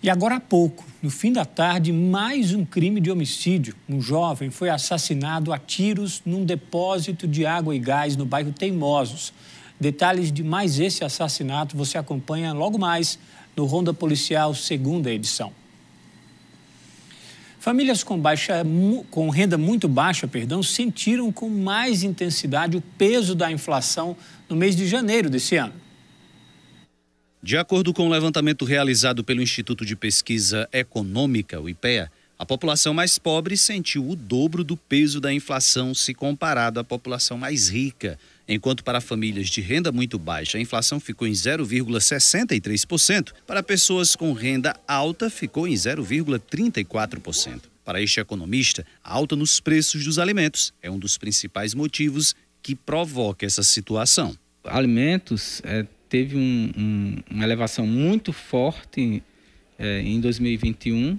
E agora há pouco, no fim da tarde, mais um crime de homicídio. Um jovem foi assassinado a tiros num depósito de água e gás no bairro Teimosos. Detalhes de mais esse assassinato você acompanha logo mais no Ronda Policial, segunda edição. Famílias com, baixa, com renda muito baixa perdão, sentiram com mais intensidade o peso da inflação no mês de janeiro desse ano. De acordo com o um levantamento realizado pelo Instituto de Pesquisa Econômica, o IPEA, a população mais pobre sentiu o dobro do peso da inflação se comparado à população mais rica. Enquanto para famílias de renda muito baixa, a inflação ficou em 0,63%, para pessoas com renda alta, ficou em 0,34%. Para este economista, a alta nos preços dos alimentos é um dos principais motivos que provoca essa situação. Alimentos é teve um, um, uma elevação muito forte é, em 2021.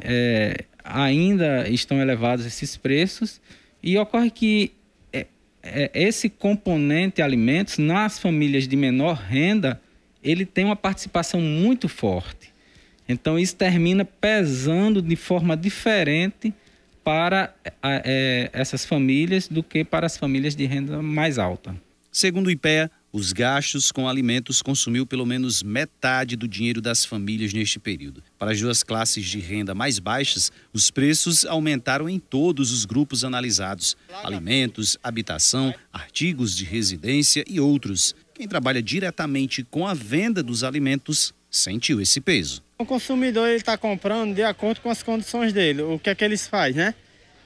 É, ainda estão elevados esses preços e ocorre que é, é, esse componente alimentos nas famílias de menor renda ele tem uma participação muito forte. Então isso termina pesando de forma diferente para é, essas famílias do que para as famílias de renda mais alta. Segundo o IPEA, os gastos com alimentos consumiu pelo menos metade do dinheiro das famílias neste período. Para as duas classes de renda mais baixas, os preços aumentaram em todos os grupos analisados: alimentos, habitação, artigos de residência e outros. Quem trabalha diretamente com a venda dos alimentos sentiu esse peso. O consumidor está comprando de acordo com as condições dele. O que é que eles fazem, né?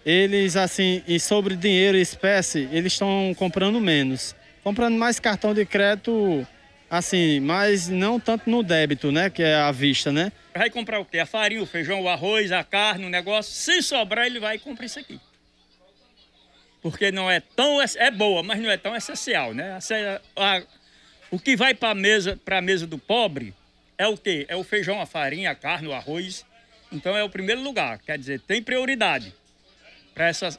Eles, assim, e sobre dinheiro e espécie, eles estão comprando menos comprando mais cartão de crédito, assim, mas não tanto no débito, né? Que é a vista, né? Vai comprar o quê? A farinha, o feijão, o arroz, a carne, o negócio. Se sobrar, ele vai e compra isso aqui. Porque não é tão. É boa, mas não é tão essencial, né? o que vai para mesa, a mesa do pobre é o quê? É o feijão, a farinha, a carne, o arroz. Então é o primeiro lugar. Quer dizer, tem prioridade para essas.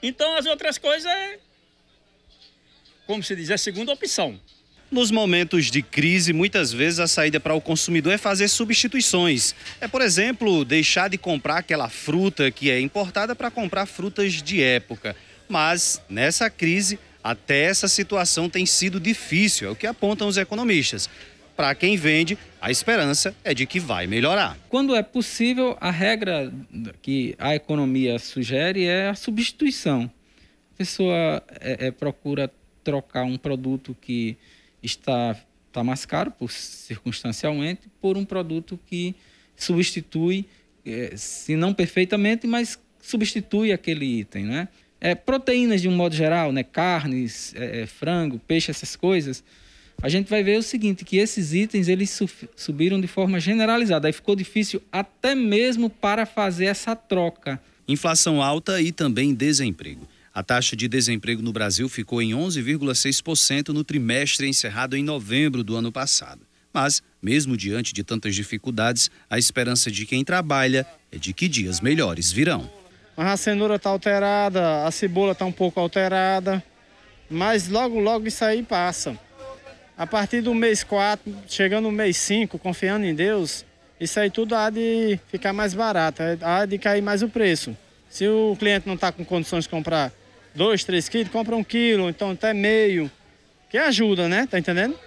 Então as outras coisas é como se diz, é a segunda opção. Nos momentos de crise, muitas vezes a saída para o consumidor é fazer substituições. É, por exemplo, deixar de comprar aquela fruta que é importada para comprar frutas de época. Mas nessa crise, até essa situação tem sido difícil, é o que apontam os economistas. Para quem vende, a esperança é de que vai melhorar. Quando é possível, a regra que a economia sugere é a substituição. A pessoa é, é, procura trocar um produto que está, está mais caro, por, circunstancialmente, por um produto que substitui, é, se não perfeitamente, mas substitui aquele item, né? É, proteínas de um modo geral, né? Carnes, é, é frango, peixe, essas coisas. A gente vai ver o seguinte, que esses itens eles subiram de forma generalizada. Aí ficou difícil até mesmo para fazer essa troca. Inflação alta e também desemprego. A taxa de desemprego no Brasil ficou em 11,6% no trimestre encerrado em novembro do ano passado. Mas, mesmo diante de tantas dificuldades, a esperança de quem trabalha é de que dias melhores virão. Mas a cenoura está alterada, a cebola está um pouco alterada, mas logo, logo isso aí passa. A partir do mês 4, chegando no mês 5, confiando em Deus, isso aí tudo há de ficar mais barato, há de cair mais o preço. Se o cliente não está com condições de comprar dois, três quilos, compra um quilo, então até meio, que ajuda, né? Tá entendendo?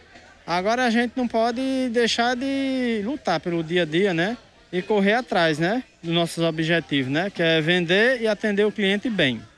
Agora a gente não pode deixar de lutar pelo dia a dia, né? E correr atrás, né? Dos nossos objetivos, né? Que é vender e atender o cliente bem.